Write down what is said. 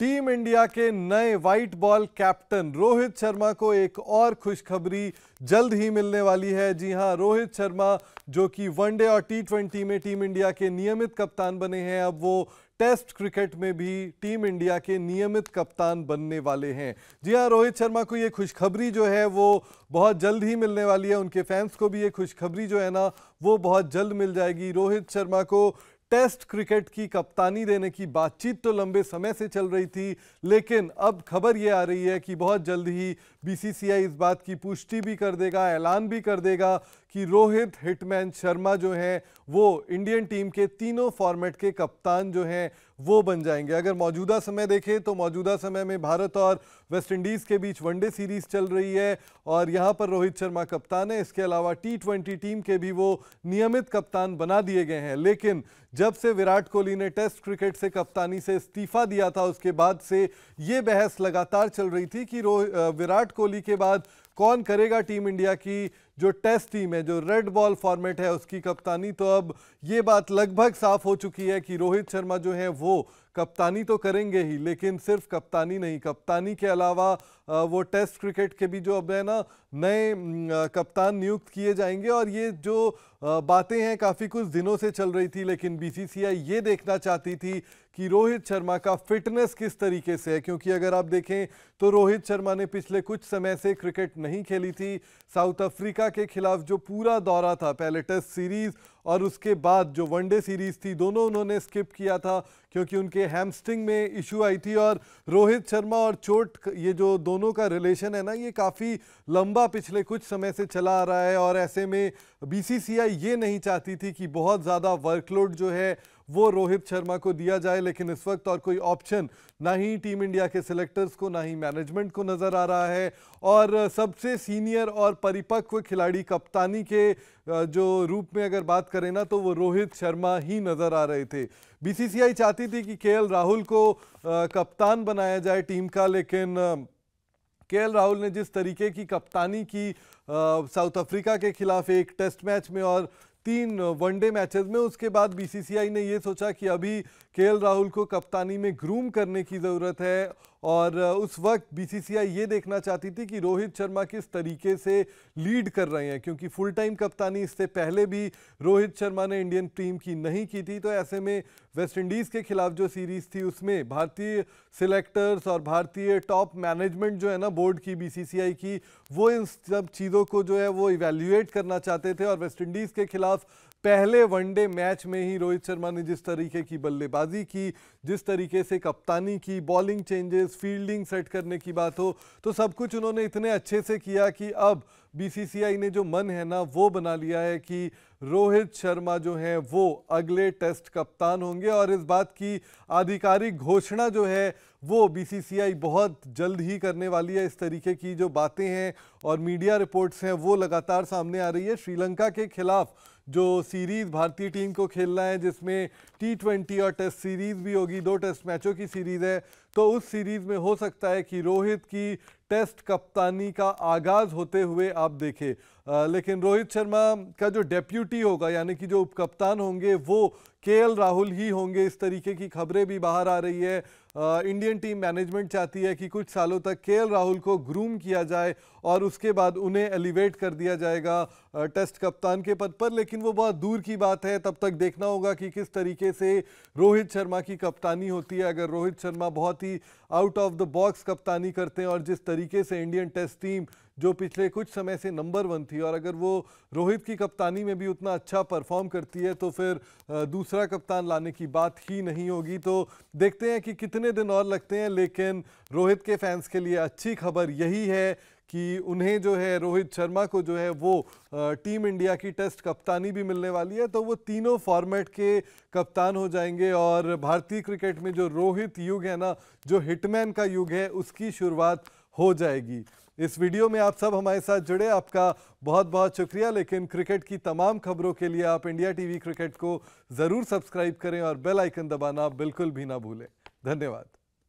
team India के नए white ball captain Rohit Sharma को एक और खुशखबरी जल्द ही मिलने वाली है जी हां रोहित शर्मा जो कि वनडे और टी ट्वेंटी में टीम इंडिया के नियमित कप्तान बने हैं अब वो टेस्ट क्रिकेट में भी टीम इंडिया के नियमित कप्तान बनने वाले हैं जी हाँ रोहित शर्मा को ये खुशखबरी जो है वो बहुत जल्द ही मिलने वाली है उनके फैंस को भी ये खुशखबरी जो है ना वो बहुत जल्द मिल जाएगी रोहित शर्मा को टेस्ट क्रिकेट की कप्तानी देने की बातचीत तो लंबे समय से चल रही थी लेकिन अब खबर ये आ रही है कि बहुत जल्द ही बीसीसीआई इस बात की पुष्टि भी कर देगा ऐलान भी कर देगा कि रोहित हिटमैन शर्मा जो हैं वो इंडियन टीम के तीनों फॉर्मेट के कप्तान जो हैं वो बन जाएंगे अगर मौजूदा समय देखें तो मौजूदा समय में भारत और वेस्ट इंडीज़ के बीच वनडे सीरीज़ चल रही है और यहाँ पर रोहित शर्मा कप्तान है इसके अलावा टी ट्वेंटी टीम के भी वो नियमित कप्तान बना दिए गए हैं लेकिन जब से विराट कोहली ने टेस्ट क्रिकेट से कप्तानी से इस्तीफा दिया था उसके बाद से ये बहस लगातार चल रही थी कि विराट कोहली के बाद कौन करेगा टीम इंडिया की जो टेस्ट टीम है जो रेड बॉल फॉर्मेट है उसकी कप्तानी तो अब ये बात लगभग साफ हो चुकी है कि रोहित शर्मा जो है वो कप्तानी तो करेंगे ही लेकिन सिर्फ कप्तानी नहीं कप्तानी के अलावा वो टेस्ट क्रिकेट के भी जो अब है ना नए कप्तान नियुक्त किए जाएंगे और ये जो बातें हैं काफ़ी कुछ दिनों से चल रही थी लेकिन बीसीसीआई ये देखना चाहती थी कि रोहित शर्मा का फिटनेस किस तरीके से है क्योंकि अगर आप देखें तो रोहित शर्मा ने पिछले कुछ समय से क्रिकेट नहीं खेली थी साउथ अफ्रीका के खिलाफ जो पूरा दौरा था पहले टेस्ट सीरीज़ और उसके बाद जो वनडे सीरीज़ थी दोनों उन्होंने स्किप किया था क्योंकि उनके हैमस्टिंग में इशू आई थी और रोहित शर्मा और चोट ये जो दोनों का रिलेशन है ना ये काफ़ी लंबा पिछले कुछ समय से चला आ रहा है और ऐसे में बीसीसीआई ये नहीं चाहती थी कि बहुत ज़्यादा वर्कलोड जो है वो रोहित शर्मा को दिया जाए लेकिन इस वक्त और कोई ऑप्शन ना ही टीम इंडिया के सिलेक्टर्स को ना ही मैनेजमेंट को नज़र आ रहा है और सबसे सीनियर और परिपक्व खिलाड़ी कप्तानी के जो रूप में अगर बात करें ना तो वो रोहित शर्मा ही नज़र आ रहे थे बीसीसीआई चाहती थी कि के राहुल को कप्तान बनाया जाए टीम का लेकिन के राहुल ने जिस तरीके की कप्तानी की साउथ अफ्रीका के खिलाफ एक टेस्ट मैच में और तीन वनडे मैचेस में उसके बाद बीसीसीआई ने यह सोचा कि अभी के राहुल को कप्तानी में ग्रूम करने की ज़रूरत है और उस वक्त बीसीसीआई ये देखना चाहती थी कि रोहित शर्मा किस तरीके से लीड कर रहे हैं क्योंकि फुल टाइम कप्तानी इससे पहले भी रोहित शर्मा ने इंडियन टीम की नहीं की थी तो ऐसे में वेस्ट इंडीज़ के खिलाफ जो सीरीज़ थी उसमें भारतीय सिलेक्टर्स और भारतीय टॉप मैनेजमेंट जो है ना बोर्ड की बीसीसीआई की वो इन सब चीज़ों को जो है वो इवेल्यूएट करना चाहते थे और वेस्ट इंडीज़ के खिलाफ पहले वनडे मैच में ही रोहित शर्मा ने जिस तरीके की बल्लेबाजी की जिस तरीके से कप्तानी की बॉलिंग चेंजेस फील्डिंग सेट करने की बात हो तो सब कुछ उन्होंने इतने अच्छे से किया कि अब बीसीसीआई ने जो मन है ना वो बना लिया है कि रोहित शर्मा जो हैं वो अगले टेस्ट कप्तान होंगे और इस बात की आधिकारिक घोषणा जो है वो बीसीसीआई बहुत जल्द ही करने वाली है इस तरीके की जो बातें हैं और मीडिया रिपोर्ट्स हैं वो लगातार सामने आ रही है श्रीलंका के खिलाफ जो सीरीज़ भारतीय टीम को खेलना है जिसमें टी ट्वेंटी और टेस्ट सीरीज़ भी होगी दो टेस्ट मैचों की सीरीज़ है तो उस सीरीज़ में हो सकता है कि रोहित की टेस्ट कप्तानी का आगाज़ होते हुए आप देखें लेकिन रोहित शर्मा का जो डेप्यूटी होगा यानी कि जो उपकप्तान होंगे वो के राहुल ही होंगे इस तरीके की खबरें भी बाहर आ रही है इंडियन टीम मैनेजमेंट चाहती है कि कुछ सालों तक के राहुल को ग्रूम किया जाए और उसके बाद उन्हें एलिवेट कर दिया जाएगा टेस्ट कप्तान के पद पर लेकिन वो बहुत दूर की बात है तब तक देखना होगा कि किस तरीके से रोहित शर्मा की कप्तानी होती है अगर रोहित शर्मा बहुत ही आउट ऑफ द बॉक्स कप्तानी करते हैं और जिस तरीके से इंडियन टेस्ट टीम जो पिछले कुछ समय से नंबर वन थी और अगर वो रोहित की कप्तानी में भी उतना अच्छा परफॉर्म करती है तो फिर दूसरा कप्तान लाने की बात ही नहीं होगी तो देखते हैं कि कितने दिन और लगते हैं लेकिन रोहित के फैंस के लिए अच्छी खबर यही है कि उन्हें जो है रोहित शर्मा को जो है वो टीम इंडिया की टेस्ट कप्तानी भी मिलने वाली है तो वो तीनों फॉर्मेट के कप्तान हो जाएंगे और भारतीय क्रिकेट में जो रोहित युग है ना जो हिटमैन का युग है उसकी शुरुआत हो जाएगी इस वीडियो में आप सब हमारे साथ जुड़े आपका बहुत बहुत शुक्रिया लेकिन क्रिकेट की तमाम खबरों के लिए आप इंडिया टीवी क्रिकेट को ज़रूर सब्सक्राइब करें और बेल आइकन दबाना बिल्कुल भी ना भूलें धन्यवाद